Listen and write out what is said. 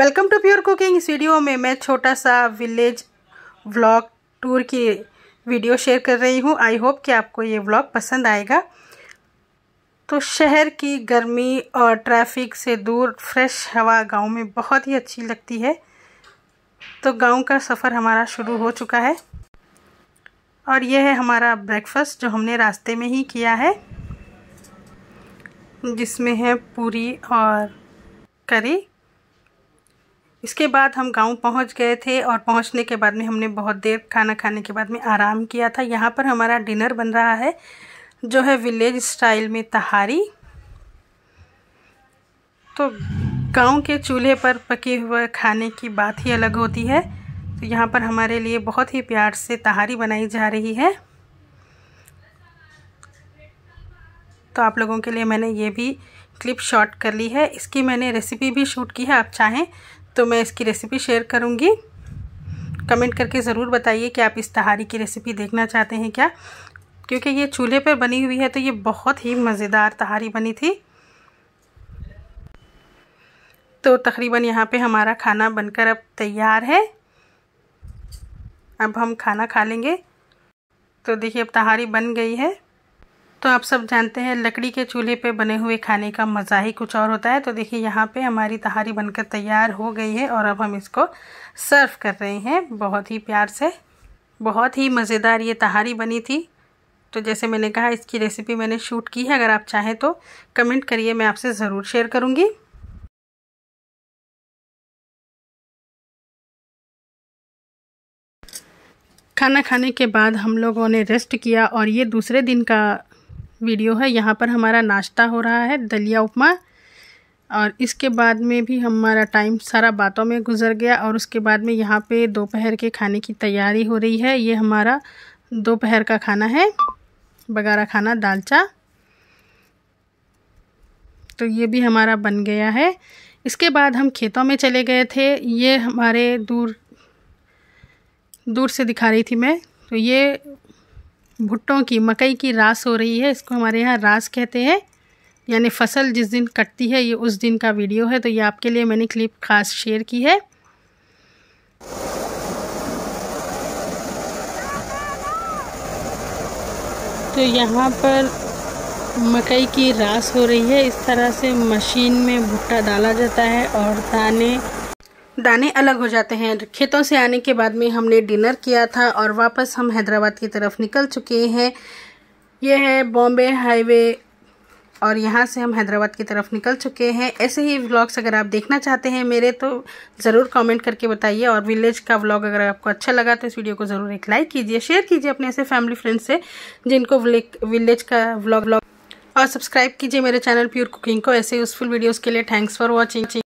welcome to pure cooking इस video में मैं छोटा सा विलेज व्लॉग टूर की वीडियो शेयर कर रही हूँ आई होप कि आपको ये व्लॉग पसंद आएगा तो शहर की गर्मी और ट्रैफिक से दूर फ्रेश हवा गांव में बहुत ही अच्छी लगती है तो गांव का सफ़र हमारा शुरू हो चुका है और यह है हमारा ब्रेकफास्ट जो हमने रास्ते में ही किया है जिसमें है पूरी और करी इसके बाद हम गांव पहुंच गए थे और पहुंचने के बाद में हमने बहुत देर खाना खाने के बाद में आराम किया था यहाँ पर हमारा डिनर बन रहा है जो है विलेज स्टाइल में तहारी तो गांव के चूल्हे पर पके हुए खाने की बात ही अलग होती है तो यहाँ पर हमारे लिए बहुत ही प्यार से तहारी बनाई जा रही है तो आप लोगों के लिए मैंने ये भी क्लिप शॉट कर ली है इसकी मैंने रेसिपी भी शूट की है आप चाहें तो मैं इसकी रेसिपी शेयर करूँगी कमेंट करके ज़रूर बताइए कि आप इस तहारी की रेसिपी देखना चाहते हैं क्या क्योंकि ये चूल्हे पर बनी हुई है तो ये बहुत ही मज़ेदार तहारी बनी थी तो तकरीबन यहाँ पे हमारा खाना बनकर अब तैयार है अब हम खाना खा लेंगे तो देखिए अब तहारी बन गई है तो आप सब जानते हैं लकड़ी के चूल्हे पे बने हुए खाने का मज़ा ही कुछ और होता है तो देखिए यहाँ पे हमारी तहारी बनकर तैयार हो गई है और अब हम इसको सर्व कर रहे हैं बहुत ही प्यार से बहुत ही मज़ेदार ये तहारी बनी थी तो जैसे मैंने कहा इसकी रेसिपी मैंने शूट की है अगर आप चाहें तो कमेंट करिए मैं आपसे ज़रूर शेयर करूँगी खाना खाने के बाद हम लोगों ने रेस्ट किया और ये दूसरे दिन का वीडियो है यहाँ पर हमारा नाश्ता हो रहा है दलिया उपमा और इसके बाद में भी हमारा टाइम सारा बातों में गुजर गया और उसके बाद में यहाँ पे दोपहर के खाने की तैयारी हो रही है ये हमारा दोपहर का खाना है बगारा खाना दालचा तो ये भी हमारा बन गया है इसके बाद हम खेतों में चले गए थे ये हमारे दूर दूर से दिखा रही थी मैं तो ये भुट्टों की मकई की रास हो रही है इसको हमारे यहाँ रास कहते हैं यानी फसल जिस दिन कटती है ये उस दिन का वीडियो है तो ये आपके लिए मैंने क्लिप खास शेयर की है तो यहाँ पर मकई की रास हो रही है इस तरह से मशीन में भुट्टा डाला जाता है और दाने दाने अलग हो जाते हैं खेतों से आने के बाद में हमने डिनर किया था और वापस हम हैदराबाद की तरफ निकल चुके हैं यह है बॉम्बे हाईवे और यहाँ से हम हैदराबाद की तरफ निकल चुके हैं ऐसे ही व्लॉग्स अगर आप देखना चाहते हैं मेरे तो ज़रूर कमेंट करके बताइए और विलेज का व्लॉग अगर आपको अच्छा लगा तो इस वीडियो को ज़रूर एक लाइक कीजिए शेयर कीजिए अपने ऐसे फैमिली फ्रेंड्स से जिनको विलेज का व्लॉग व्लॉग और सब्सक्राइब कीजिए मेरे चैनल प्योर कुकिंग को ऐसे यूज़फुल वीडियोज़ के लिए थैंक्स फॉर वॉचिंग